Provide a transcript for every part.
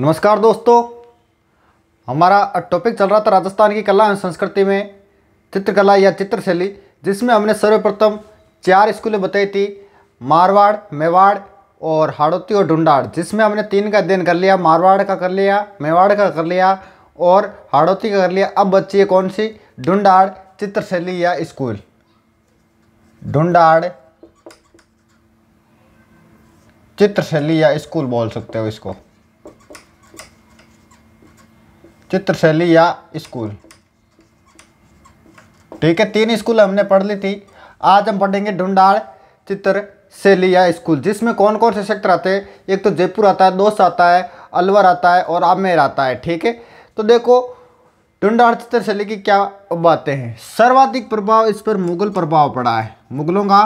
नमस्कार दोस्तों हमारा टॉपिक चल रहा था राजस्थान की कला एवं संस्कृति में चित्रकला या चित्रशैली जिसमें हमने सर्वप्रथम चार स्कूलें बताई थी मारवाड़ मेवाड़ और हाड़ौती और ढूंढाड़ जिसमें हमने तीन का अध्ययन कर लिया मारवाड़ का कर लिया मेवाड़ का कर लिया और हाड़ौती का कर लिया अब बच्ची है कौन सी ढूंढाड़ चित्रशैली या स्कूल ढूंढाड़ चित्रशैली या स्कूल बोल सकते हो इसको चित्रशैली या स्कूल ठीक है तीन स्कूल हमने पढ़ ली थी आज हम पढ़ेंगे ढूंढाड़ चित्र शैली या स्कूल जिसमें कौन कौन से सेक्टर आते हैं एक तो जयपुर आता है दोस्त आता है अलवर आता है और आमेर आता है ठीक है तो देखो ढूंढाड़ चित्र शैली की क्या बातें हैं सर्वाधिक प्रभाव इस पर मुगल प्रभाव पड़ा है मुगलों का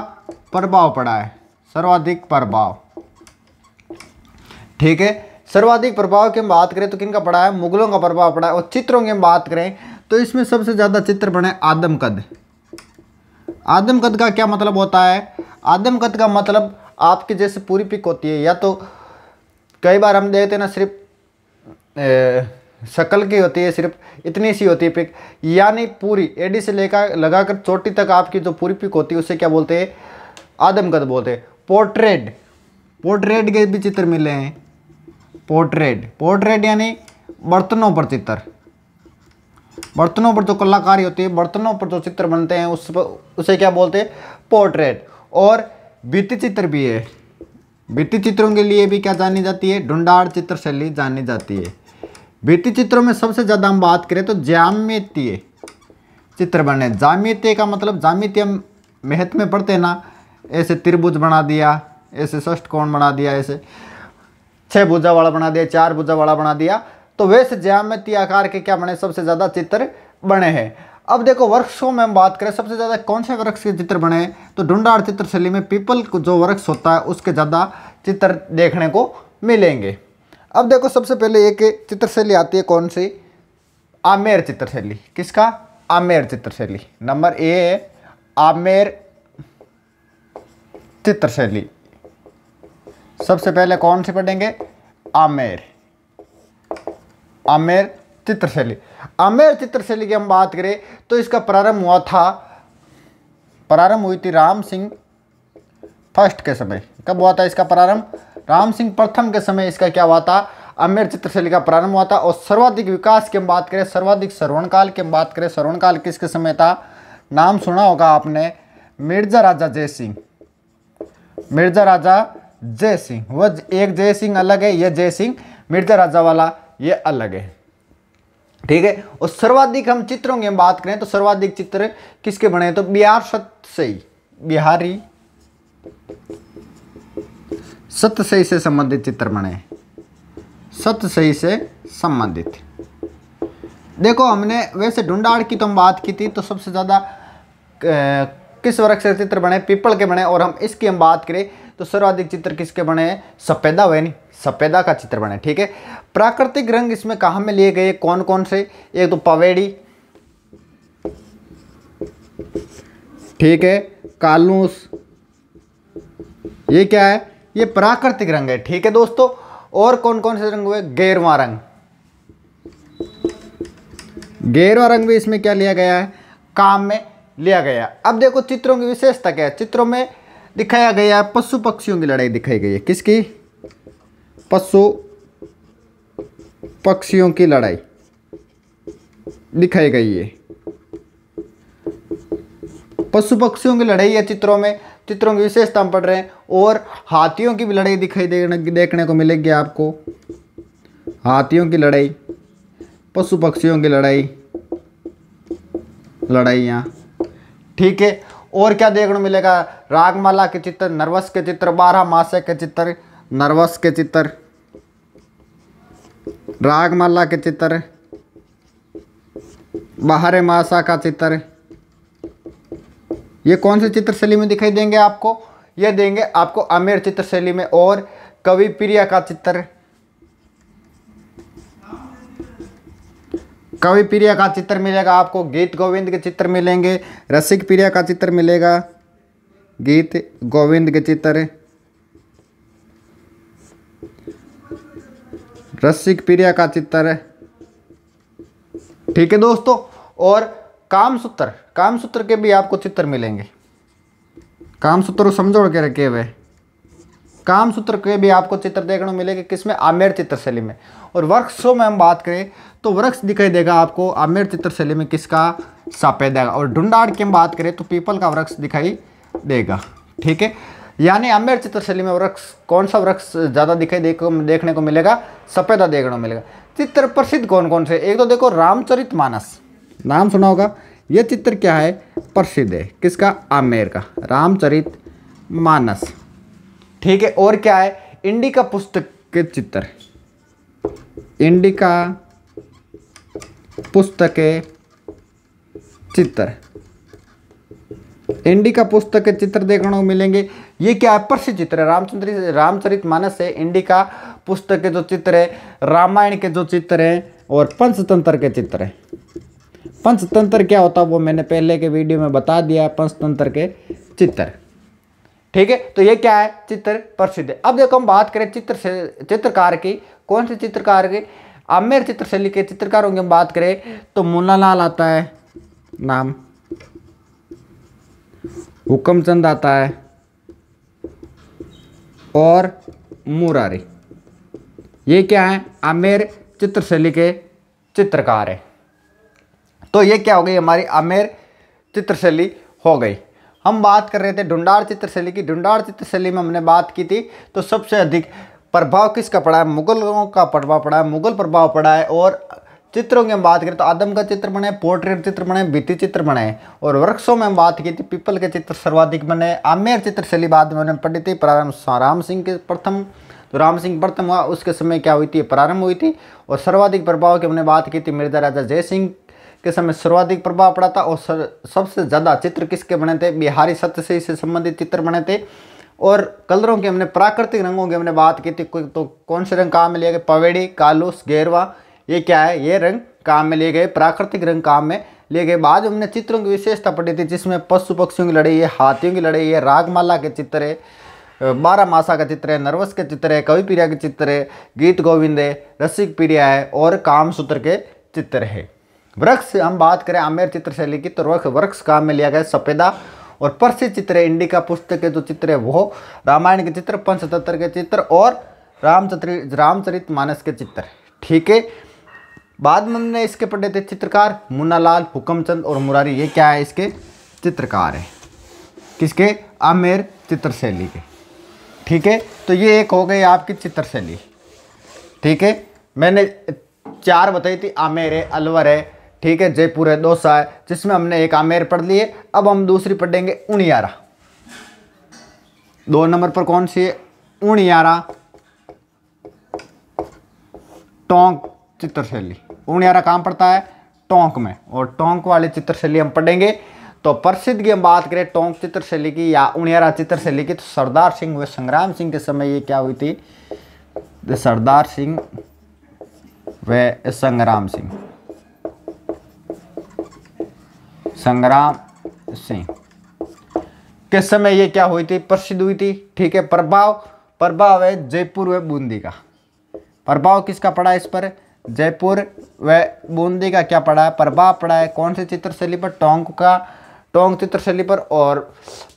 प्रभाव पड़ा है सर्वाधिक प्रभाव ठीक है सर्वाधिक प्रभाव की हम बात करें तो किन का पड़ा है मुगलों का प्रभाव पड़ा है और चित्रों की हम बात करें तो इसमें सबसे ज़्यादा चित्र बने आदमकद आदमकद का क्या मतलब होता है आदमकद का मतलब आपके जैसे पूरी पिक होती है या तो कई बार हम देखते हैं ना सिर्फ शक्ल की होती है सिर्फ इतनी सी होती है पिक यानी पूरी एडी से लेकर लगाकर चोटी तक आपकी जो पूरी पिक होती है उसे क्या बोलते हैं आदमकद बोलते हैं पोर्ट्रेट पोर्ट्रेट के भी चित्र मिले हैं पोर्ट्रेट पोर्ट्रेट यानी बर्तनों पर चित्र बर्तनों पर जो कलाकारी होती है बर्तनों पर जो चित्र बनते हैं उस पर उसे क्या बोलते हैं पोर्ट्रेट और वित्तीय चित्र भी है वित्तीय चित्रों के लिए भी क्या जानी जाती है ढूंढार चित्र शैली जानी जाती है वित्तीय चित्रों में सबसे ज़्यादा हम बात करें तो जामितीय चित्र बने जामितीय का मतलब जामितीय महत्व में पढ़ते ना ऐसे त्रिभुज बना दिया ऐसे षष्ठ कोण बना दिया ऐसे छह भुजा वाला बना दिया चार भुजा वाला बना दिया तो वैसे ज्यामिति आकार के क्या बने सबसे ज़्यादा चित्र बने हैं अब देखो वर्क्सों में हम बात करें सबसे ज़्यादा कौन से वर्क्स के चित्र बने तो ढूंढाड़ चित्रशैली में पीपल जो वर्क्स होता है उसके ज़्यादा चित्र देखने को मिलेंगे अब देखो सबसे पहले एक चित्रशैली आती है कौन सी आमेर चित्रशैली किसका आमेर चित्रशैली नंबर ए आमेर आमेर चित्रशैली सबसे पहले कौन से पढ़ेंगे आमेर आमेर चित्रशैली आमेर चित्रशैली की हम बात करें तो इसका प्रारंभ हुआ था प्रारंभ हुई थी राम सिंह फर्स्ट के समय कब हुआ था इसका प्रारंभ राम सिंह प्रथम के समय इसका क्या हुआ था अमेर चित्रशैली का प्रारंभ हुआ था और सर्वाधिक विकास की हम बात करें सर्वाधिक श्रवण काल की हम बात करें श्रवण काल किसके समय था नाम सुना होगा आपने मिर्जा राजा जय सिंह मिर्जा राजा जय सिंह वह एक जय सिंह अलग है यह जय सिंह मिर्जा राजा वाला ये अलग है ठीक है और सर्वाधिक हम चित्रों की बात करें तो सर्वाधिक चित्र किसके बने हैं तो बिहार सतसई बिहारी सतसई से संबंधित चित्र बने सतसई से संबंधित देखो हमने वैसे ढूंढाड़ की तो हम बात की थी तो सबसे ज़्यादा किस वर्ग से चित्र बने पीपल के बने और हम इसकी हम बात करें तो सर्वाधिक चित्र किसके बने हैं सफेदा नहीं सफेदा का चित्र बने ठीक है प्राकृतिक रंग इसमें कहाँ में लिए गए कौन कौन से एक तो पवेड़ी ठीक है कालूस ये क्या है ये प्राकृतिक रंग है ठीक है दोस्तों और कौन कौन से रंग हुए गेरवा रंग गेरवा रंग भी इसमें क्या लिया गया है काम में लिया गया अब देखो चित्रों की विशेषता क्या है चित्रों में दिखाया गया है पशु पक्षियों की लड़ाई दिखाई गई है किसकी पशु पक्षियों की लड़ाई दिखाई गई है पशु पक्षियों की लड़ाई है चित्रों में चित्रों की विशेषता हम पढ़ रहे हैं और हाथियों की भी लड़ाई दिखाई देखने को मिलेगी आपको हाथियों की लड़ाई पशु पक्षियों की लड़ाई लड़ाइयाँ ठीक है और क्या देखने मिलेगा रागमाला के चित्र नर्वस के चित्र बारह मासे के चित्र नर्वस के चित्र रागमाला के चित्र बाहर मासा का चित्र ये कौन से चित्र शैली में दिखाई देंगे आपको ये देंगे आपको आमेर चित्र शैली में और कवि प्रिया का चित्र कवि प्रिया का चित्र मिलेगा आपको गीत गोविंद के चित्र मिलेंगे रसिक प्रिया का चित्र मिलेगा गीत गोविंद के चित्र रसिक प्रिया का चित्र ठीक है दोस्तों और कामसूत्र कामसूत्र के भी आपको चित्र मिलेंगे कामसूत्र समझो के रखे हुए काम सूत्र के भी आपको चित्र देखने को मिलेगा किसमें आमेर चित्रशैली में और वृक्षों में हम बात करें तो वृक्ष दिखाई देगा आपको आमेर चित्रशैली में किसका सफेद देगा और ढूंढाड़ की हम बात करें तो पीपल का वृक्ष दिखाई देगा ठीक है यानी आमेर चित्रशैली में वृक्ष कौन सा वृक्ष ज़्यादा दिखाई देखो देखने को मिलेगा सफेदा देखने को मिलेगा चित्र प्रसिद्ध कौन कौन से एक तो देखो रामचरित मानस नाम सुना होगा ये चित्र क्या है प्रसिद्ध है किसका आमेर का रामचरित मानस ठीक है और क्या है इंडिका पुस्तक के चित्र इंडिका पुस्तक के चित्र इंडिका पुस्तक के चित्र देखने को मिलेंगे ये क्या है प्रसिद्ध चित्र है रामचंद्र रामचरित मानस है इंडिका पुस्तक के जो चित्र है रामायण के जो चित्र है और पंचतंत्र के चित्र है पंचतंत्र क्या होता है वो मैंने पहले के वीडियो में बता दिया पंचतंत्र के चित्र ठीक है तो ये क्या है चित्र प्रसिद्ध अब देखो हम बात करें चित्र से चित्रकार की कौन से चित्रकार की आमेर चित्रशैली के चित्रकारों की हम बात करें तो मुन्नालाल आता है नाम चंद आता है और मुरारी ये क्या है आमेर चित्रशैली के चित्रकार है तो ये क्या हो गई हमारी आमेर चित्रशैली हो गई हम बात कर रहे थे ढूंढार चित्रशैली की ढूंढार चित्रशैली में हमने बात की थी तो सबसे अधिक प्रभाव किसका पड़ा है मुगलों का प्रभाव पड़ा है मुगल प्रभाव पड़ा है और चित्रों की हम बात करें तो आदम का चित्र बने पोर्ट्रेट चित्र बने भित्ति चित्र बने और वृक्षों में हम बात की थी पीपल के चित्र सर्वाधिक बने आमेर चित्रशैली बाद में पढ़ी थी प्रारंभ राम सिंह के प्रथम तो राम सिंह प्रथम हुआ उसके समय क्या हुई थी प्रारंभ हुई थी और सर्वाधिक प्रभाव की हमने बात की थी मिर्जा राजा जय सिंह के समय सर्वाधिक प्रभाव पड़ा था और सर, सबसे ज़्यादा चित्र किसके बने थे बिहारी सत्य से इससे संबंधित चित्र बने थे और कलरों की हमने प्राकृतिक रंगों की हमने बात की थी तो कौन से रंग काम में लिए गए पवेड़ी कालूस गेरवा ये क्या है ये रंग काम में लिए गए प्राकृतिक रंग काम में लिए गए बाद हमने चित्रों की विशेषता पढ़ी थी जिसमें पशु पक्षियों की लड़ाई है हाथियों की लड़ाई है रागमाला के चित्र है बारह मासा का चित्र है नर्वस के चित्र है कवि के चित्र है गीत गोविंद है रसिक प्रिया है और कामसूत्र के चित्र है वृक्ष से हम बात करें आमेर चित्रशैली की तो वृक्ष का में लिया गया सफेदा और प्रसिद्ध चित्र है इंडिका पुस्तक के जो चित्र है वो रामायण के चित्र पंचतत्व के चित्र और रामचरित रामचरित मानस के चित्र ठीक है बाद में हमने इसके पढ़े थे चित्रकार मुन्नालाल हुकमचंद और मुरारी ये क्या है इसके चित्रकार हैं किसके आमेर चित्रशैली के ठीक है तो ये एक हो गई आपकी चित्रशैली ठीक है मैंने चार बताई थी आमेर है अलवर है ठीक है जयपुर है दौसा है जिसमें हमने एक आमेर पढ़ ली है अब हम दूसरी पढ़ेंगे उनियारा दो नंबर पर कौन सी है उणियारा टोंक चित्रशैली उनियारा काम पड़ता है टोंक में और टोंक वाली चित्रशैली हम पढ़ेंगे तो प्रसिद्ध की हम बात करें टोंक चित्रशैली की या उनियारा चित्रशैली की तो सरदार सिंह व संग्राम सिंह के समय ये क्या हुई थी सरदार सिंह व संग्राम सिंह संग्राम सिंह किस समय ये क्या हुई थी प्रसिद्ध हुई थी ठीक है प्रभाव प्रभाव है जयपुर व बूंदी का प्रभाव किसका पड़ा इस पर जयपुर व बूंदी का क्या पड़ा है प्रभाव पड़ा है कौन से चित्रशैली पर टोंक का टोंग चित्रशैली पर और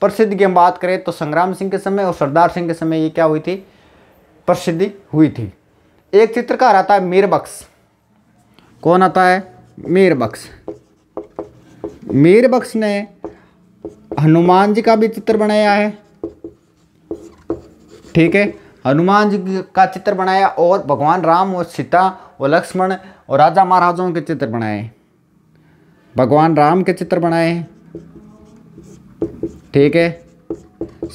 प्रसिद्ध की हम बात करें तो संग्राम सिंह के समय और सरदार सिंह के समय ये क्या हुई थी प्रसिद्धि हुई थी एक चित्रकार आता है मीरबक्स कौन आता है मीरबक्स मीर बख्श ने हनुमान जी का भी चित्र बनाया है ठीक है हनुमान जी का चित्र बनाया और भगवान राम और सीता और लक्ष्मण और राजा महाराजाओं के चित्र बनाए भगवान राम के चित्र बनाए ठीक है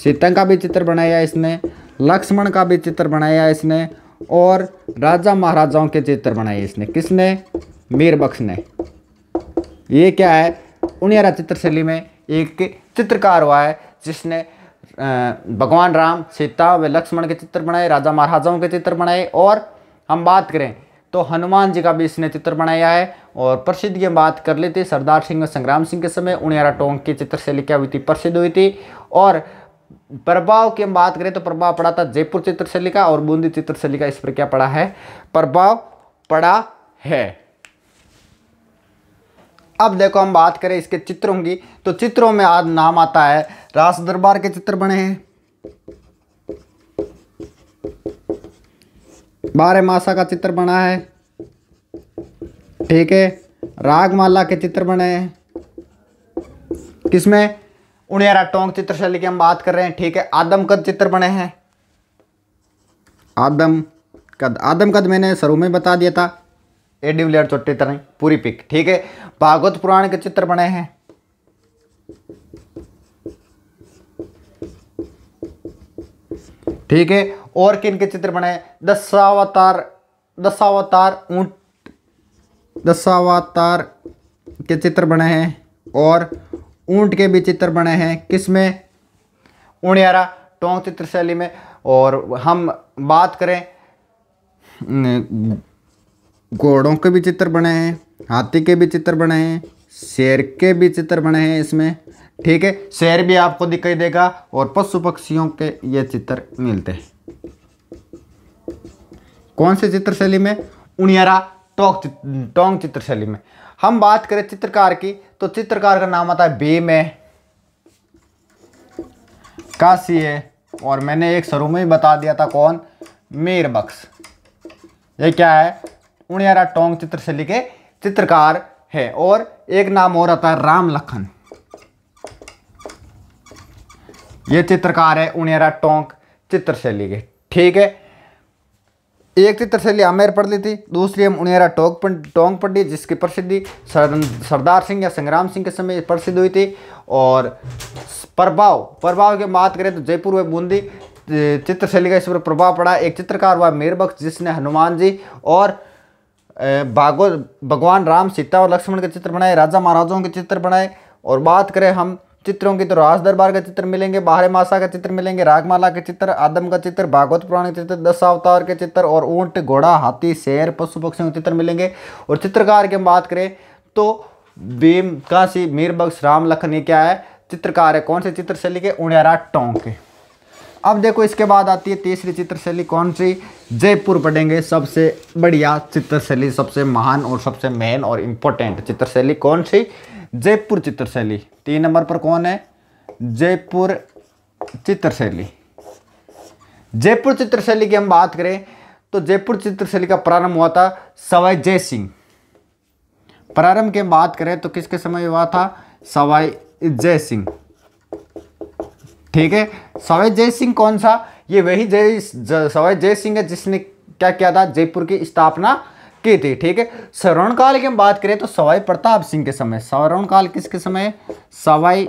सीता का भी चित्र बनाया इसने लक्ष्मण का भी चित्र बनाया इसने और राजा महाराजाओं के चित्र बनाए इसने किसने मीरबख्श ने ये क्या है उनियारा चित्रशैली में एक चित्रकार हुआ है जिसने भगवान राम सीता व लक्ष्मण के चित्र बनाए राजा महाराजाओं के चित्र बनाए और हम बात करें तो हनुमान जी का भी इसने चित्र बनाया है और प्रसिद्ध की बात कर लेते सरदार सिंह और संग्राम सिंह के समय उनियारा टोंग की चित्रशैली क्या हुई थी प्रसिद्ध हुई थी और प्रभाव की हम बात करें तो प्रभाव पड़ा था जयपुर चित्रशैली का और बूंदी चित्रशैली का इस पर क्या पड़ा है प्रभाव पड़ा है अब देखो हम बात करें इसके चित्रों की तो चित्रों में आज नाम आता है रास दरबार के चित्र बने हैं बारह मासा का चित्र बना है ठीक है रागमाला के चित्र बने हैं किसमें उनियारा टोंक चित्रशैली की हम बात कर रहे हैं ठीक है आदम कद चित्र बने हैं आदम कद आदम कद मैंने शुरू में बता दिया था एडी विलियर चोटी तरह पूरी पिक ठीक है भागवत पुराण के चित्र बने हैं ठीक है और किन के चित्र बने दशावतार दशावतार ऊंट दशावतार के चित्र बने हैं और ऊंट के भी चित्र बने हैं किसमें उणियारा टोंग चित्र शैली में और हम बात करें घोड़ों के भी चित्र बने हैं हाथी के भी चित्र बने हैं शेर के भी चित्र बने हैं इसमें ठीक है शेर भी आपको दिखाई देगा और पशु पक्षियों के ये चित्र मिलते हैं कौन से चित्रशैली में उनियरा टोंग टोंग चित्रशैली में हम बात करें चित्रकार की तो चित्रकार का नाम आता है भीम है काशी है और मैंने एक शुरू में ही बता दिया था कौन मीर ये क्या है उणियारा टोंग चित्रशैली के चित्रकार है और एक नाम और आता है राम लखन ये चित्रकार है उणियारा टोंक चित्रशैली के ठीक है एक चित्रशैली आमेर पढ़ ली थी दूसरी हम उणियारा टोंक टोंक पढ़ ली जिसकी प्रसिद्धि सरदार सिंह या संग्राम सिंह के समय प्रसिद्ध हुई थी और प्रभाव प्रभाव की बात करें तो जयपुर व बूंदी चित्रशैली का इस पर प्रभाव पड़ा एक चित्रकार हुआ मीरबख्श जिसने हनुमान जी और भागव भगवान राम सीता और लक्ष्मण के चित्र बनाए राजा महाराजाओं के चित्र बनाए और बात करें हम चित्रों की तो राज दरबार के चित्र मिलेंगे बाहर मासा का चित्र मिलेंगे रागमाला के चित्र आदम का चित्र भागवत पुराण के चित्र दस अवतार के चित्र और ऊंट घोड़ा हाथी शेर पशु पक्षियों के चित्र मिलेंगे और चित्रकार की हम बात करें तो भीम काशी मीरबख्श राम लखन ये क्या है चित्रकार है कौन से चित्र से लिखे उड़ियारा टोंक के अब देखो इसके बाद आती है तीसरी चित्रशैली कौन सी जयपुर पढ़ेंगे सबसे बढ़िया चित्रशैली सबसे महान और सबसे मेन और इम्पोर्टेंट चित्रशैली कौन सी जयपुर चित्रशैली तीन नंबर पर कौन है जयपुर चित्रशैली जयपुर चित्रशैली की हम बात करें तो जयपुर चित्रशैली का प्रारंभ हुआ था सवाई जय सिंह प्रारंभ की बात करें तो किसके समय हुआ था सवाई जय सिंह ठीक है सवाई जय सिंह कौन सा ये वही जय सवाई जय सिंह है जिसने क्या किया था जयपुर की स्थापना की थी ठीक है स्वर्ण काल की हम बात करें तो सवाई प्रताप सिंह के समय स्वर्ण काल किसके समय सवाई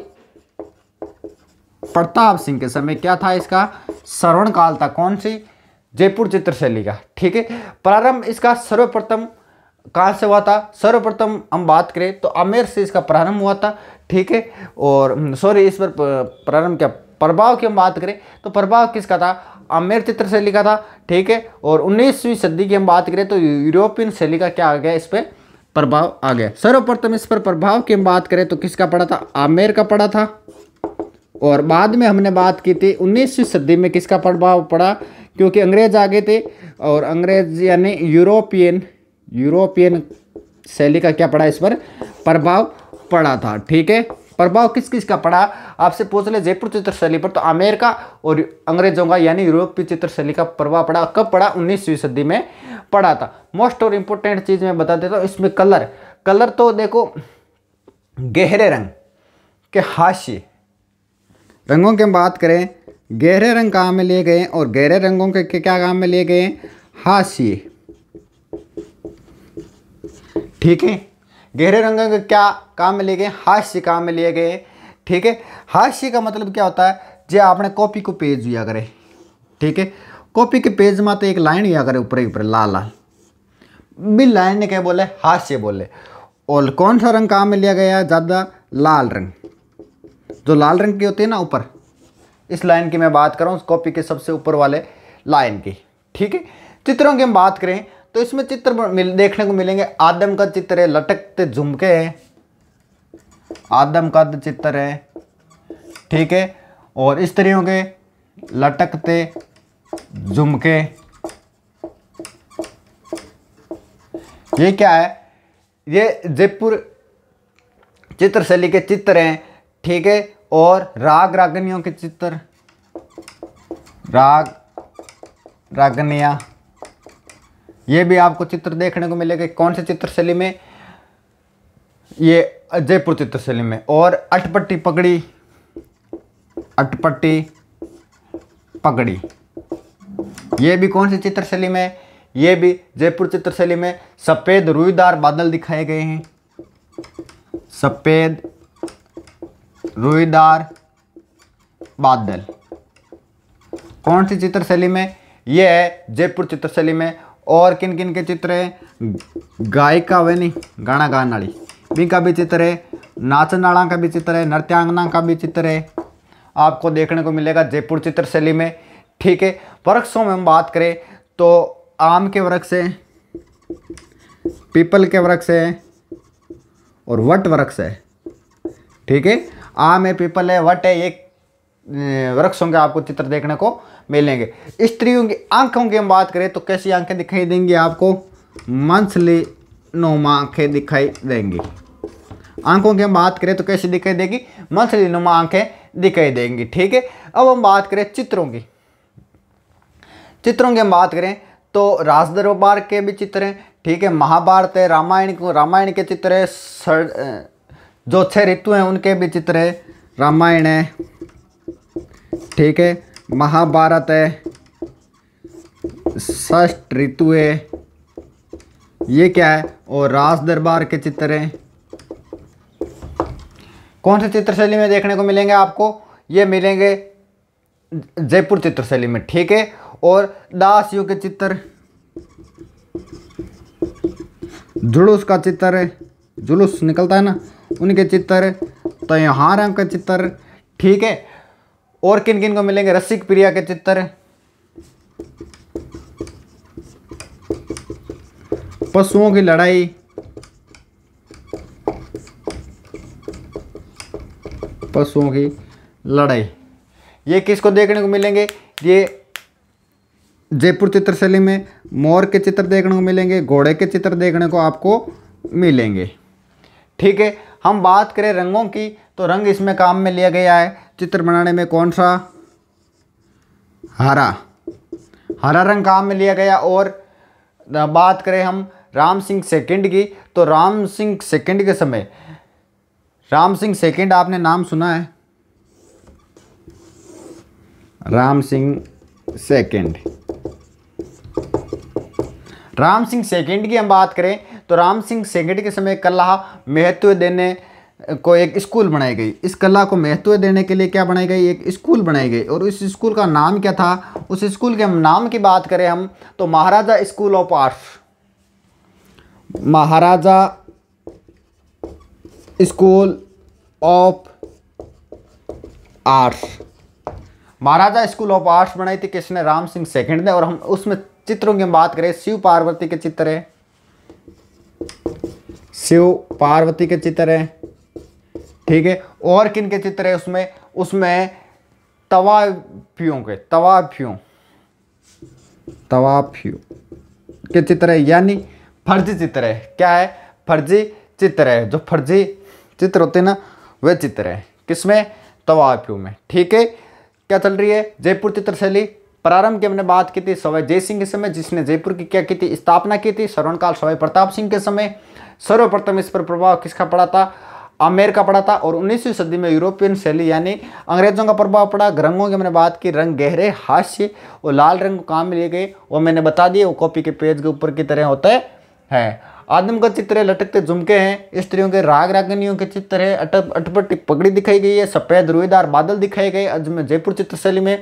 प्रताप सिंह के समय क्या था इसका स्वर्ण काल था कौन सी जयपुर चित्रशैली का ठीक है प्रारंभ इसका सर्वप्रथम कहाँ से हुआ था सर्वप्रथम हम बात करें तो आमेर से इसका प्रारंभ हुआ था ठीक है और सॉरी हम्म, इस पर प्रारंभ क्या प्रभाव की हम बात करें तो प्रभाव किसका था आमेर चित्र शैली का था ठीक है और 19वीं सदी की हम बात करें तो यूरोपियन शैली का क्या आ गया इस पर प्रभाव आ गया सर्वप्रथम इस पर प्रभाव की हम बात करें तो किसका पड़ा था आमेर का पड़ा था और बाद में हमने बात की थी उन्नीसवीं सदी में किसका प्रभाव पड़ा क्योंकि अंग्रेज आ गए थे और अंग्रेज यानी यूरोपियन यूरोपियन शैली का क्या पड़ा इस पर प्रभाव पड़ा था ठीक है प्रभाव किस किस का पड़ा आपसे पूछ ले जयपुर चित्रशैली पर तो अमेरिका और अंग्रेजों का यानी यूरोपीय चित्रशैली का प्रभाव पड़ा कब पड़ा उन्नीसवीं सदी में पड़ा था मोस्ट और इम्पोर्टेंट चीज़ मैं बता देता हूँ इसमें कलर कलर तो देखो गहरे रंग के हाशिए रंगों की बात करें गहरे रंग काम में लिए गए और गहरे रंगों के, क्या काम में लिए गए हाशिए ठीक है गहरे रंग क्या काम में लिए गए हास्य काम में लिए गए ठीक है हास्य का मतलब क्या होता है जे आपने कॉपी को पेज हुआ करे ठीक है कॉपी के पेज में तो एक लाइन हुआ करे ऊपर ऊपर लाल लाल बी लाइन ने क्या बोले हास्य बोले और कौन सा रंग काम में लिया गया ज़्यादा लाल रंग जो लाल रंग की होती है ना ऊपर इस लाइन की मैं बात कर रहा हूँ कॉपी के सबसे ऊपर वाले लाइन की ठीक है चित्रों की हम बात करें तो इसमें चित्र मिल देखने को मिलेंगे आदम का चित्र है लटकते झुमके है आदम का तो चित्र है ठीक है और स्त्रियों के लटकते झुमके ये क्या है ये जयपुर चित्रशैली के चित्र हैं ठीक है और राग रागनियों के चित्र राग रागनिया ये भी आपको चित्र देखने को मिलेगा कौन से चित्रशैली में ये जयपुर चित्रशैली में और अटपट्टी पगड़ी अटपट्टी पगड़ी ये भी कौन सी चित्रशैली में ये भी जयपुर चित्रशैली में सफ़ेद रुईदार बादल दिखाए गए हैं सफ़ेद रुईदार बादल कौन सी चित्रशैली में यह है जयपुर चित्रशैली में और किन किन के चित्र है गायिका वे नहीं गाना गाने वाली का भी चित्र है नाचनाड़ा का भी चित्र है नृत्यांगना का भी चित्र है आपको देखने को मिलेगा जयपुर चित्र शैली में ठीक है वृक्षों में हम बात करें तो आम के वृक्ष है पीपल के वृक्ष है और वट वृक्ष है ठीक है आम है पीपल है वट है ये वृक्षों के आपको चित्र देखने को मिलेंगे स्त्रियों की आंखों की हम बात करें तो कैसी आंखें दिखाई देंगी आपको मंथली नोमा आंखें दिखाई देंगी आंखों की हम बात करें तो कैसी दिखाई देगी मंथली नुमा आंखें दिखाई देंगी ठीक है अब हम बात करें चित्रों की चित्रों की हम बात करें तो राज दरबार के भी चित्र हैं ठीक है महाभारत है रामायण रामायण के चित्र है सर जो छः ऋतु हैं उनके भी चित्र है रामायण है ठीक है महाभारत है षष्ठ ऋतु है ये क्या है और राज दरबार के चित्र हैं कौन से चित्रशैली में देखने को मिलेंगे आपको ये मिलेंगे जयपुर चित्रशैली में ठीक है और दास युग के चित्र जुलूस का चित्र जुलूस निकलता है ना उनके चित्र त्योहारों का चित्र ठीक है और किन किन को मिलेंगे रसिक प्रिया के चित्र पशुओं की लड़ाई पशुओं की लड़ाई ये किसको देखने को मिलेंगे ये जयपुर चित्रशैली में मोर के चित्र देखने को मिलेंगे घोड़े के चित्र देखने को आपको मिलेंगे ठीक है हम बात करें रंगों की तो रंग इसमें काम में लिया गया है चित्र बनाने में कौन सा हरा हरा रंग काम में लिया गया और बात करें हम राम सिंह सेकंड की तो राम सिंह सेकंड के समय राम सिंह सेकंड आपने नाम सुना है राम सिंह सेकंड राम सिंह सेकंड की हम बात करें तो राम सिंह सेकंड के समय कल्ला महत्व देने को एक स्कूल बनाई गई इस कला को महत्व देने के लिए क्या बनाई गई एक स्कूल बनाई गई और उस स्कूल का नाम क्या था उस स्कूल के नाम की बात करें हम तो Maharaja school of arts Maharaja school of arts Maharaja school of arts बनाई थी किसने राम सिंह सेकंड ने और हम उसमें चित्रों की बात करें शिव पार्वती के चित्र है शिव पार्वती के चित्र है ठीक है और किन के चित्र है उसमें उसमें तवाफियों के तवाफियों तवाफियों के चित्र है यानी फर्जी चित्र है क्या है फर्जी चित्र है जो फर्जी चित्र होते हैं ना वह चित्र है किसमें तवाफियों में ठीक है क्या चल रही है जयपुर चित्रशैली प्रारंभ की हमने बात की थी सवाई जय सिंह के समय जिसने जयपुर की क्या की थी स्थापना की थी काल सवाई प्रताप सिंह के समय सर्वप्रथम इस पर प्रभाव किसका पड़ा था अमेरिका पड़ा था और उन्नीसवीं सदी में यूरोपियन शैली यानी अंग्रेजों का प्रभाव पड़ा रंगों की मैंने बात की रंग गहरे हास्य और लाल रंग काम लिए गए वो मैंने बता दिए वो कॉपी के पेज के ऊपर की तरह होते हैं आदम का चित्र लटकते झुमके हैं स्त्रियों के राग रागनियों के चित्र है अटप अटपटी पगड़ी दिखाई गई है सफ़ेद रुईदार बादल दिखाए गए अजमेर जयपुर चित्र शैली में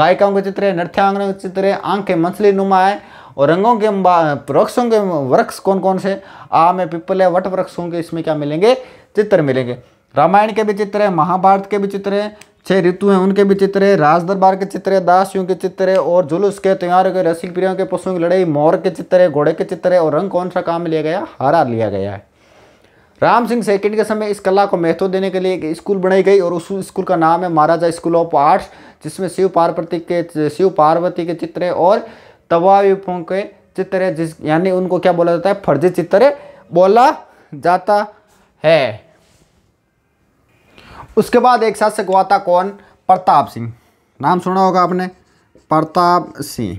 गायिकाओं के चित्र है नृत्यांगनों के चित्र है आंखें मंसली नुमा है और रंगों के वृक्षों के वृक्ष कौन कौन से आम है पिपल है वट वृक्ष होंगे इसमें क्या मिलेंगे चित्र मिलेंगे रामायण के भी चित्र है महाभारत के भी चित्र हैं छह ऋतु हैं उनके भी चित्र है राज दरबार के चित्र है दासियों के चित्र है और जुलूस के त्यौहार के रसिक प्रियों के पशुओं की लड़ाई मोर के चित्र है घोड़े के चित्र हैं और रंग कौन सा काम लिया गया हरा लिया गया है राम सिंह सेकेंड के समय इस कला को महत्व देने के लिए एक स्कूल बनाई गई और उस स्कूल का नाम है महाराजा स्कूल ऑफ आर्ट्स जिसमें शिव पार्वती के शिव पार्वती के चित्र है और तवावीपों के चित्र है जिस यानी उनको क्या बोला जाता है फर्जी चित्र बोला जाता है उसके बाद एक साथ सकवा था कौन प्रताप सिंह नाम सुना होगा आपने प्रताप सिंह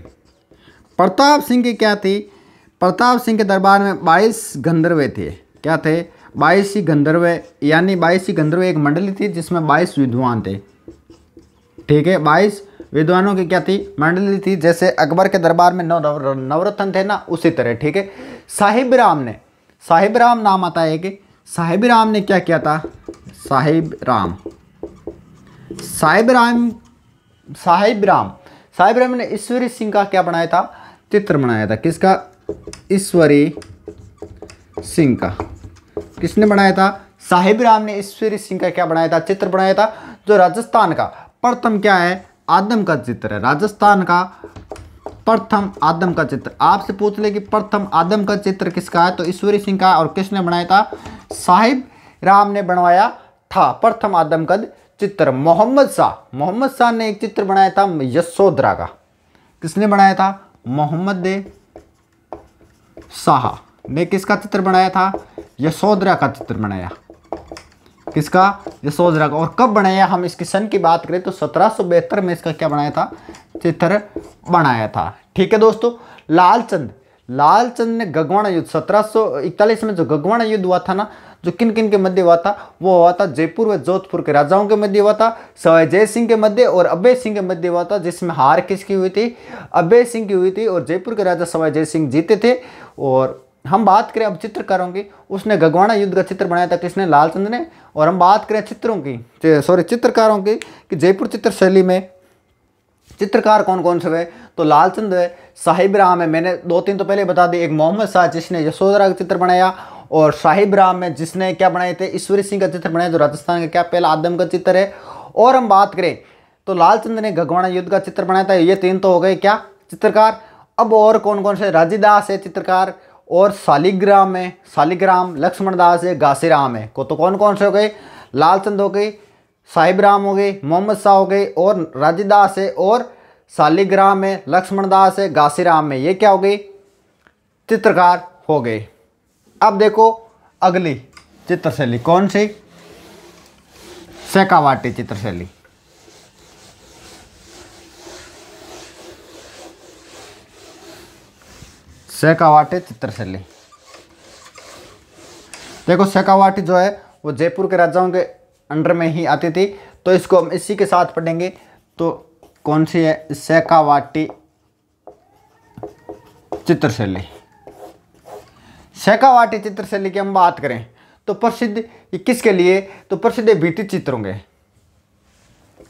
प्रताप सिंह की क्या थी प्रताप सिंह के दरबार में बाईस गंधर्वे थे क्या थे बाईस ही गंधर्व यानी बाईस ही गंधर्व एक मंडली थी जिसमें बाईस विद्वान थे ठीक है बाईस विद्वानों की क्या थी मंडली थी जैसे अकबर के दरबार में नौ नवरत्न थे ना उसी तरह ठीक है साहिब राम ने साहिब राम नाम आता है कि साहिब राम ने क्या किया था साहिब राम साहिब राम साहिब राम साहिब राम ने ईश्वरी सिंह का क्या बनाया था चित्र बनाया था किसका ईश्वरी सिंह का किसने बनाया था साहिब राम ने ईश्वरी सिंह का क्या बनाया था चित्र बनाया था जो राजस्थान का प्रथम क्या है आदम का चित्र है राजस्थान का प्रथम आदम का चित्र आपसे पूछ ले कि प्रथम आदम का चित्र किसका है तो ईश्वरी सिंह का और किसने बनाया था साहिब राम ने बनवाया था प्रथम आदमकद चित्र मोहम्मद शाह मोहम्मद शाह ने एक चित्र बनाया था यशोधरा का किसने बनाया था मोहम्मद शाह ने किसका चित्र बनाया था यशोधरा का चित्र बनाया किसका यशोधरा का और कब बनाया हम इसकी सन की बात करें तो सत्रह में इसका क्या बनाया था चित्र बनाया था ठीक है दोस्तों लालचंद लालचंद ने गगवाणा युद्ध सत्रह में जो गगवाणा युद्ध हुआ था ना जो किन किन के मध्य हुआ था वो हुआ था जयपुर व जोधपुर के राजाओं के मध्य हुआ था सवाई जय सिंह के मध्य और अभय सिंह के मध्य हुआ था जिसमें हार किसकी हुई थी अभय सिंह की हुई थी और जयपुर के राजा सवाई जय सिंह जीते थे और हम बात करें अब चित्रकारों की उसने गगवाणा युद्ध का चित्र बनाया था किसने लालचंद ने और हम बात करें चित्रों की सॉरी चित्रकारों की कि जयपुर चित्रशैली में चित्रकार कौन कौन से हुए तो लालचंद हुए साहिब राम है मैंने दो तीन तो पहले बता दी एक मोहम्मद शाह जिसने यशोधरा का चित्र बनाया और साहिब राम है जिसने क्या बनाए थे ईश्वरी सिंह का चित्र बनाया जो राजस्थान का क्या पहला आदम का चित्र है और हम बात करें तो लालचंद ने गगवाना युद्ध का चित्र बनाया था ये तीन तो हो गए क्या चित्रकार अब और कौन कौन से राजीदास है चित्रकार और शालिग्राम है शालिग्राम लक्ष्मण दास है घासीराम है को तो कौन कौन से हो गए लालचंद हो गए साहिब राम हो गए मोहम्मद शाह हो गए और राजीदास है और शालिग्राम है लक्ष्मण दास है गासीराम है ये क्या हो गई चित्रकार हो गए अब देखो अगली चित्रशैली कौन सी सेकावाटी चित्रशैली सेकावाटी चित्रशैली देखो सेकावाटी जो है वो जयपुर के राजाओं के अंडर में ही आती थी तो इसको हम इसी के साथ पढ़ेंगे तो कौन सी है सेकावाटी चित्रशैली सेकावाटी चित्रशैली की हम बात करें तो प्रसिद्ध किसके लिए तो प्रसिद्ध बीती चित्रों के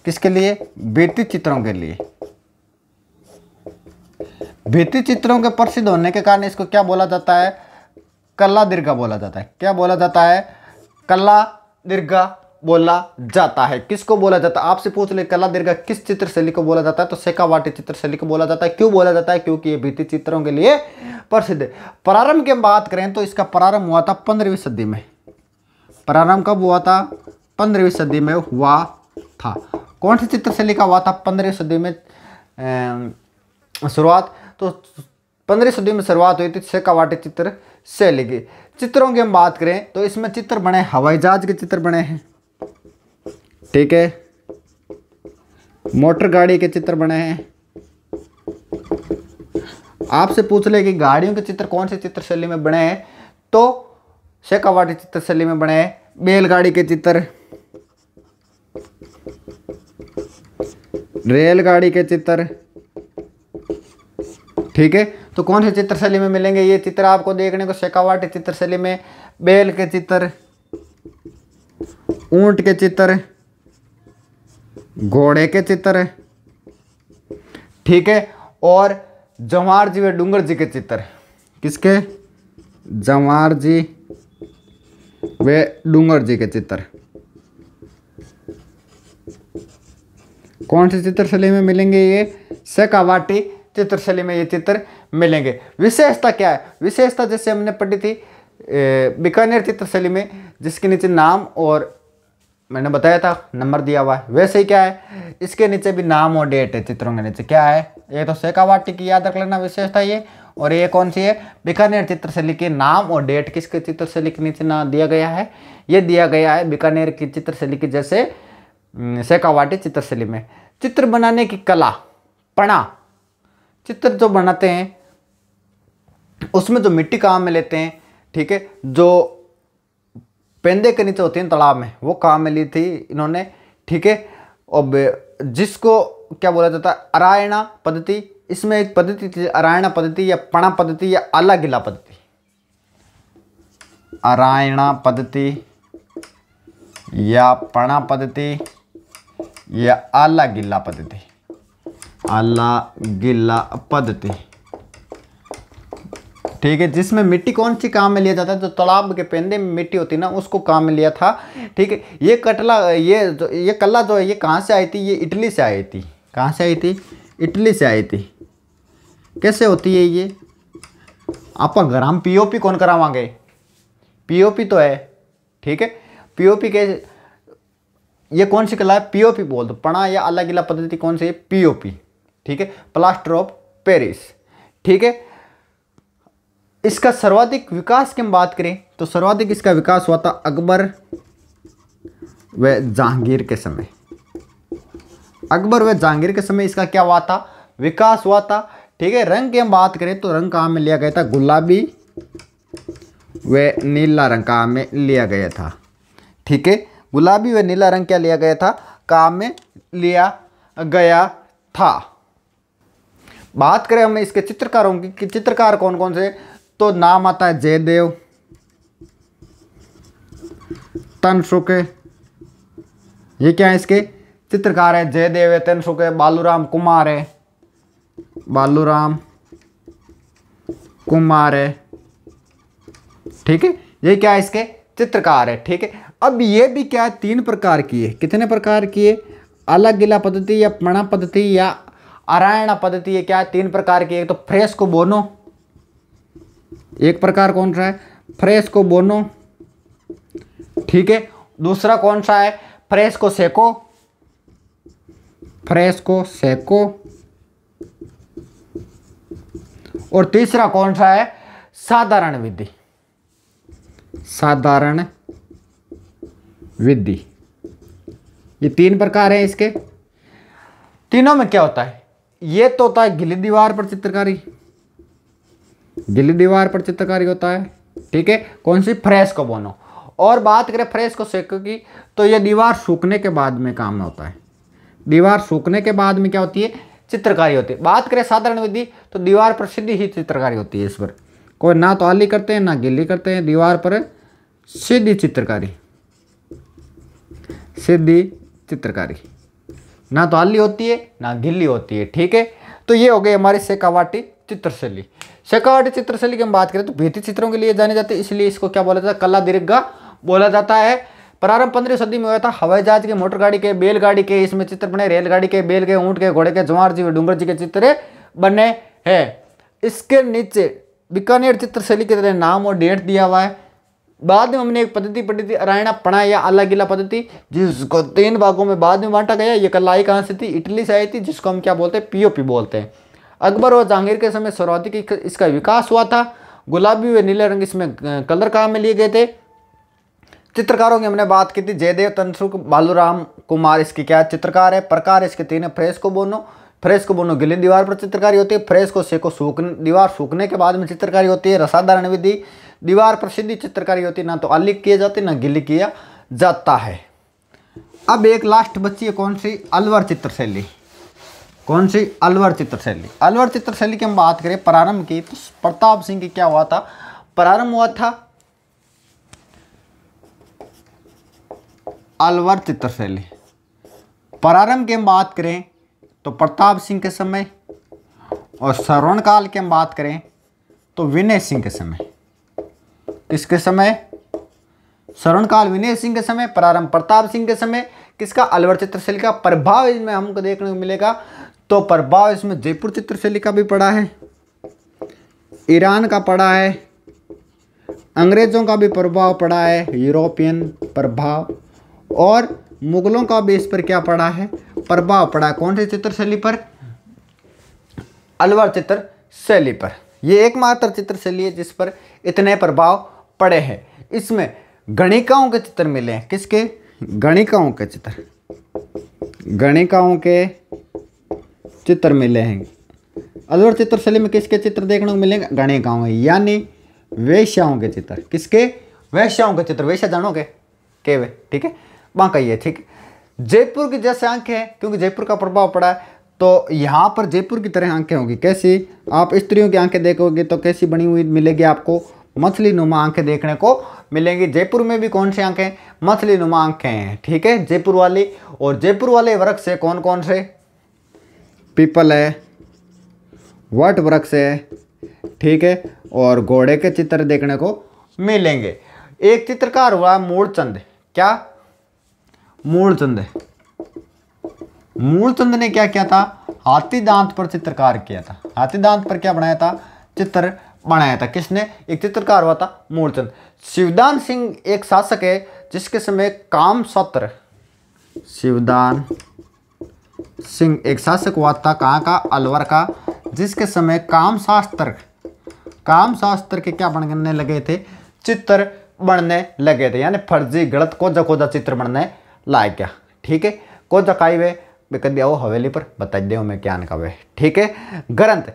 किसके लिए बीती चित्रों के लिए बीती चित्रों के प्रसिद्ध होने के कारण इसको क्या बोला जाता है कला दीर्घा बोला जाता है क्या बोला जाता है कला दीर्घा बोला जाता है किसको बोला जाता है आपसे पूछ ले कला दीर्घा किस चित्र शैली को बोला जाता है तो सेकावाटी चित्र शैली को बोला जाता है क्यों बोला जाता है क्योंकि ये भित्ति चित्रों के लिए प्रसिद्ध प्रारंभ की बात करें तो इसका प्रारंभ हुआ था पंद्रहवीं सदी में प्रारंभ कब हुआ था पंद्रहवीं सदी में हुआ था कौन सी चित्र शैली का हुआ था पंद्रहवीं सदी में शुरुआत तो पंद्रह सदी में शुरुआत हुई थी सेकावाटी चित्र शैली की चित्रों की हम बात करें तो इसमें चित्र बने हवाई जहाज के चित्र बने हैं ठीक है मोटर गाड़ी के चित्र बने हैं आपसे पूछ ले कि गाड़ियों के चित्र कौन से चित्रशैली में बने हैं तो शेखावाटी चित्रशैली में बने हैं बैलगाड़ी के चित्र रेलगाड़ी के चित्र ठीक है तो कौन से चित्रशैली में मिलेंगे ये चित्र आपको देखने को शेखावाटी चित्रशैली में बैल के चित्र ऊंट के चित्र घोड़े के चित्र है ठीक है और जवार जी व डूंगर जी के चित्र किसके जवार जी वे डूंगर जी के चित्र कौन से चित्रशैली में मिलेंगे ये सकावाटी चित्रशैली में ये चित्र मिलेंगे विशेषता क्या है विशेषता जैसे हमने पढ़ी थी बीकानेर चित्रशैली में जिसके नीचे नाम और मैंने बताया था नंबर दिया हुआ है वैसे ही क्या है इसके नीचे भी नाम और डेट है चित्रों के नीचे क्या है ये तो शेखावाटी की याद रख लेना विशेषता ये और ये कौन सी है बीकानेर चित्र से लिखे नाम और डेट किसके चित्र से लिखे नीचे ना दिया गया है ये दिया गया है बीकानेर की चित्र से लिखे जैसे शेखावाटी चित्रशैली में चित्र बनाने की कला पणा चित्र जो बनाते हैं उसमें जो मिट्टी काम में लेते हैं ठीक है जो पेंदे के नीचे होती हैं तालाब में वो कहाँ मिली थी इन्होंने ठीक है और जिसको क्या बोला जाता है अरायणा पद्धति इसमें एक पद्धति थी अरायणा पद्धति या पणा पद्धति या आला गिला पद्धति अरायणा पद्धति या पणा पद्धति या आला गिला पद्धति आला गिला पद्धति ठीक है जिसमें मिट्टी कौन सी काम में लिया जाता है जो तालाब के पेंदे में मिट्टी होती है ना उसको काम में लिया था ठीक है ये कटला ये ये कला जो है ये कहाँ से आई थी ये इटली से आई थी कहाँ से आई थी इटली से आई थी कैसे होती है ये आप घर हम पी कौन करावागे पी तो है ठीक है पी कैसे ये कौन सी कला है पीओपी बोल दो पढ़ा या अलग अलग पद्धति कौन सी है पीओपी ठीक है प्लास्टर ऑफ पेरिस ठीक है इसका सर्वाधिक विकास की हम बात करें तो सर्वाधिक इसका विकास हुआ था अकबर व जहांगीर के समय अकबर व जहांगीर के समय इसका क्या हुआ था विकास हुआ था ठीक है रंग की हम बात करें तो रंग कहाँ में लिया गया था गुलाबी व नीला रंग कहाँ में लिया गया था ठीक है गुलाबी व नीला रंग क्या लिया गया था काम में लिया गया था बात करें हम इसके चित्रकारों की कि चित्रकार कौन कौन से तो नाम आता है जयदेव तनसुके ये क्या है इसके चित्रकार है जयदेव है तनसुके बालूराम कुमार है बालूराम कुमार है ठीक है ये क्या है इसके चित्रकार है ठीक है अब ये भी क्या है तीन प्रकार की है कितने प्रकार की है अलग गिला पद्धति या प्रणा पद्धति या अरायणा पद्धति ये क्या है तीन प्रकार की है तो को बोनो एक प्रकार कौन सा है फ्रेश को बोनो ठीक है दूसरा कौन सा है फ्रेश को सेको को सेको और तीसरा कौन सा है साधारण विधि साधारण विधि ये तीन प्रकार है इसके तीनों में क्या होता है ये तो होता है गिली दीवार पर चित्रकारी गिली दीवार पर चित्रकारी होता है ठीक है कौन सी को बोनो और बात करें को सेको की तो ये दीवार सूखने के बाद में काम में होता है दीवार सूखने के बाद में क्या होती है चित्रकारी होती है बात करें साधारण विधि तो दीवार पर सीधी ही चित्रकारी होती है इस पर कोई ना तो आली करते हैं ना गिल्ली करते हैं दीवार पर सीधी चित्रकारी सीधी चित्रकारी ना तो आली होती है ना गिल्ली होती है ठीक है तो ये हो गई हमारी सेकावाटी चित्रशैली चित्र चित्रशैली की हम बात करें तो भेती चित्रों के लिए जाने जाते हैं इसलिए इसको क्या बोला जाता है कला दीर्घा बोला जाता है प्रारंभ पंद्रह सदी में हुआ था हवाई जहाज के मोटरगाड़ी के बैलगाड़ी के इसमें चित्र बने रेलगाड़ी के बैल के ऊँट के घोड़े के जवाहर जी डूंगर जी के चित्र बने हैं इसके नीचे बीकानेर चित्रशैली के तरह नाम और डेट दिया हुआ है बाद में हमने एक पद्धति पढ़ी थी अरायणा पणा या अला गिला पद्धति जिसको तीन भागों में बाद में बांटा गया ये कलाई कहाँ से थी इटली से आई थी जिसको हम क्या बोलते हैं पीओपी बोलते हैं अकबर और जहांगीर के समय सरौती की इसका विकास हुआ था गुलाबी व नीले रंग इसमें कलर काम में लिए गए थे चित्रकारों की हमने बात की थी जयदेव तनसुख बालूराम कुमार इसकी क्या चित्रकार है प्रकार इसके तीन है को बोनो को बोनो गिली दीवार पर चित्रकारी होती है को सेको सूखने दीवार सूखने के बाद में चित्रकारी होती है रसाधारण विधि दीवार पर सीधी चित्रकारी होती है ना तो आलिक किया जाते ना गिली किया जाता है अब एक लास्ट बच्ची है कौन सी अलवर चित्रशैली कौन सी अलवर चित्रशैली अलवर चित्रशैली की हम बात करें प्रारंभ की तो प्रताप सिंह की क्या हुआ था प्रारंभ हुआ था अलवर चित्रशैली प्रारंभ की हम बात करें तो प्रताप सिंह के समय और श्रवण काल की हम बात करें तो विनय सिंह के समय किसके समय श्रवण काल विनय सिंह के समय प्रारंभ प्रताप सिंह के समय किसका अलवर चित्रशैली का प्रभाव इसमें हमको देखने को मिलेगा तो प्रभाव इसमें जयपुर चित्रशैली का भी पड़ा है ईरान का पड़ा है अंग्रेज़ों का भी प्रभाव पड़ा है यूरोपियन प्रभाव और मुगलों का भी इस पर क्या पड़ा है प्रभाव पड़ा कौन सी चित्रशैली पर अलवर चित्र शैली पर यह एकमात्र चित्रशैली है जिस पर इतने प्रभाव पड़े हैं इसमें गणिकाओं के चित्र मिले हैं किसके गणिकाओं के चित्र गणिकाओं के चित्र मिले हैं अलवर चित्रशैली में किसके चित्र देखने को मिलेंगे गणे गाँव है यानी वेश्याओं के चित्र किसके वेश्याओं के चित्र वेश्या जानोगे के वे ठीक है वहाँ कही ठीक है जयपुर की जैसे आंखें हैं क्योंकि जयपुर का प्रभाव पड़ा है तो यहाँ पर जयपुर की तरह आंखें होंगी कैसी आप स्त्रियों की आंखें देखोगे तो कैसी बनी हुई मिलेगी आपको मछली नुमा आंखें देखने को मिलेंगी जयपुर में भी कौन सी आंखें मछली नुमा आंखें हैं ठीक है जयपुर वाली और जयपुर वाले वर्ग से कौन कौन से पीपल है वट वृक्ष है ठीक है और घोड़े के चित्र देखने को मिलेंगे एक चित्रकार हुआ मूलचंद क्या मूलचंद मूलचंद ने क्या किया था हाथी दांत पर चित्रकार किया था हाथी दांत पर क्या बनाया था चित्र बनाया था किसने एक चित्रकार हुआ था मूलचंद शिवदान सिंह एक शासक है जिसके समय काम सत्र शिवदान सिंह एक शासक हुआ था कहाँ का अलवर का जिसके समय काम शास्त्र काम शास्त्र के क्या बनने लगे थे चित्र बनने लगे थे यानी फर्जी गलत कोजा कोजा चित्र बनने लायक क्या ठीक है को जकाई वे कह दिया वो हवेली पर बता दे मैं क्या नकावे ठीक है ग्रंथ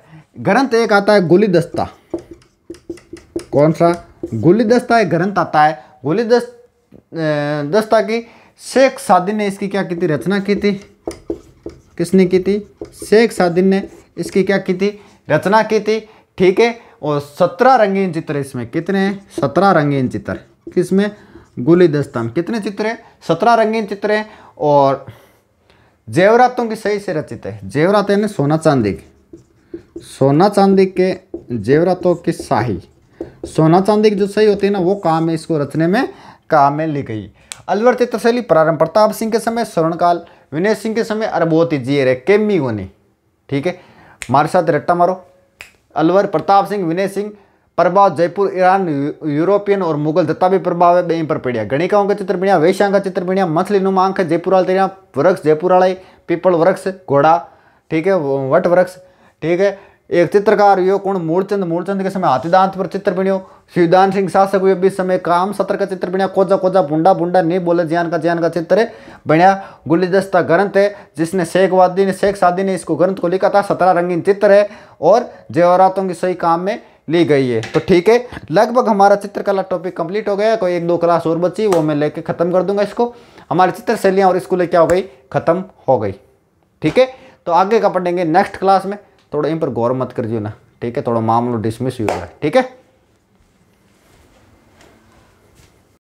ग्रंथ एक आता है गुलिदस्ता कौन सा गुलिदस्ता एक ग्रंथ आता है गुलिदस्त दस्ता की शेख सादी ने इसकी क्या की थी रचना की थी किसने की थी शेख सादिन ने इसकी क्या की थी रचना की थी ठीक है और सत्रह रंगीन चित्र इसमें कितने हैं सत्रह रंगीन चित्र किसमें गुली दस्तान कितने चित्र हैं सत्रह रंगीन चित्र हैं और जेवरातों की सही से रचित है जेवरात यानी सोना चांदी के सोना चांदी के जेवरातों की शाही सोना चांदी की जो सही होती है ना वो काम है इसको रचने में काम में ली गई अलवर चित्रशैली प्रारंभ प्रताप सिंह के समय स्वर्णकाल विनय सिंह के समय ही जी रहे केमी गोनी ठीक है हमारे साथ रट्टा मारो अलवर प्रताप सिंह विनय सिंह प्रभाव जयपुर ईरान यूरोपियन और मुगल दत्ता भी प्रभाव है बे पर पड़िया गणिकाओं का चित्र बिणिया वैश्या का चित्र बिणिया मछली नुमांक आंख जयपुराल वृक्ष वृक्ष वाला पीपल वृक्ष घोड़ा ठीक है वट वृक्ष ठीक है एक चित्रकार यो कौन मूलचंद मूलचंद के समय हाथीदांत पर चित्र बिण्यो शिवदान सिंह शासक हुए बीस समय काम सत्र का चित्र बिण्या कोजा कोजा बुंडा बुंडा नहीं बोले ज्ञान का ज्ञान का चित्र है बण्या गुलिदस्ता ग्रंथ है जिसने शेखवादी ने शेख शादी ने इसको ग्रंथ को लिखा था सत्रह रंगीन चित्र है और जयरातों की सही काम में ली गई है तो ठीक है लगभग हमारा चित्रकला टॉपिक कंप्लीट हो गया कोई एक दो क्लास और बची वो मैं लेके ख़त्म कर दूंगा इसको हमारी चित्र शैलियाँ और स्कूलें क्या हो गई ख़त्म हो गई ठीक है तो आगे का पढ़ेंगे नेक्स्ट क्लास में थोड़ा इन पर गौर मत करियो ना ठीक है थोड़ा मामलो डिसमिस हुआ है ठीक है